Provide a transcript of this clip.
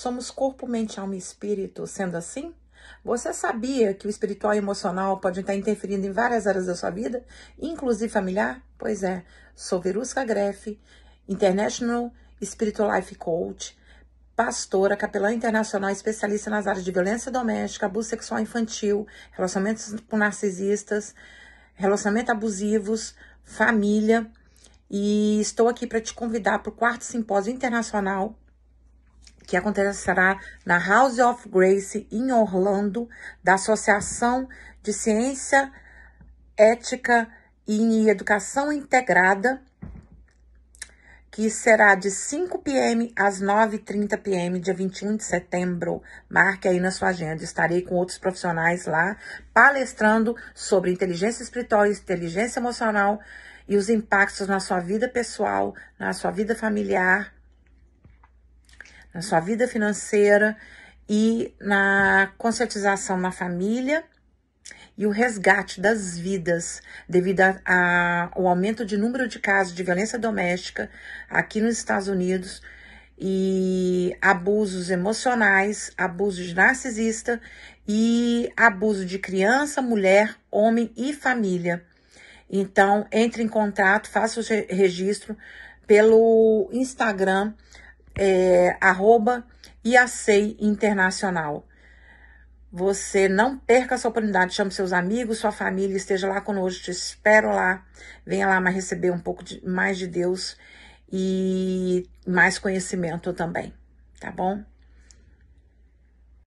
Somos corpo, mente, alma e espírito. Sendo assim, você sabia que o espiritual e emocional podem estar interferindo em várias áreas da sua vida, inclusive familiar? Pois é, sou Verusca Greff, International Spiritual Life Coach, pastora, capelã internacional, especialista nas áreas de violência doméstica, abuso sexual infantil, relacionamentos com narcisistas, relacionamentos abusivos, família. E estou aqui para te convidar para o quarto simpósio internacional que acontecerá na House of Grace, em Orlando, da Associação de Ciência Ética e Educação Integrada, que será de 5 p.m. às 9h30 p.m., dia 21 de setembro. Marque aí na sua agenda. Estarei com outros profissionais lá palestrando sobre inteligência espiritual, inteligência emocional e os impactos na sua vida pessoal, na sua vida familiar na sua vida financeira e na conscientização na família e o resgate das vidas devido a, ao aumento de número de casos de violência doméstica aqui nos Estados Unidos e abusos emocionais, abuso de narcisista e abuso de criança, mulher, homem e família. Então, entre em contato, faça o registro pelo Instagram é, arroba IACEI Internacional. Você não perca essa oportunidade, chame seus amigos, sua família, esteja lá conosco, te espero lá. Venha lá mais receber um pouco de, mais de Deus e mais conhecimento também, tá bom?